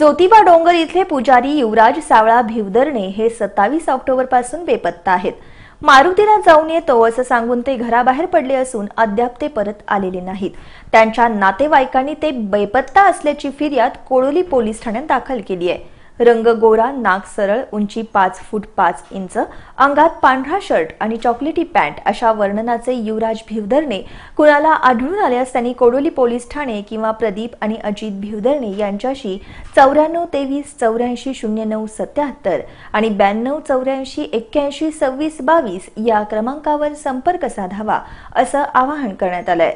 जोतिबा डोंगर इथले पुजारी युवराज सावळा भिवदरणे हे सत्तावीस पासून बेपत्ता आहेत मारुतीला जाऊन येतो असं सांगून ते घराबाहेर पडले असून अद्याप ते परत आलेले नाहीत त्यांच्या नातेवाईकांनी ते बेपत्ता असल्याची फिर्याद कोळोली पोलीस ठाण्यात दाखल केली आहे रंग गोरा नाक सरळ उंची पाच फूट पाच इंच अंगात पांढरा शर्ट आणि चॉकलेटी पॅन्ट अशा वर्णनाचे युवराज भिवधरणे कुणाला आढळून आल्यास त्यांनी कोडोली पोलीस ठाणे किंवा प्रदीप आणि अजित भिवधरणे यांच्याशी चौऱ्याण्णव तेवीस चौऱ्याऐंशी शून्य नऊ सत्याहत्तर आणि ब्याण्णव चौऱ्याऐंशी एक्क्याऐंशी सव्वीस बावीस या क्रमांकावर संपर्क साधावा असं आवाहन करण्यात आलंय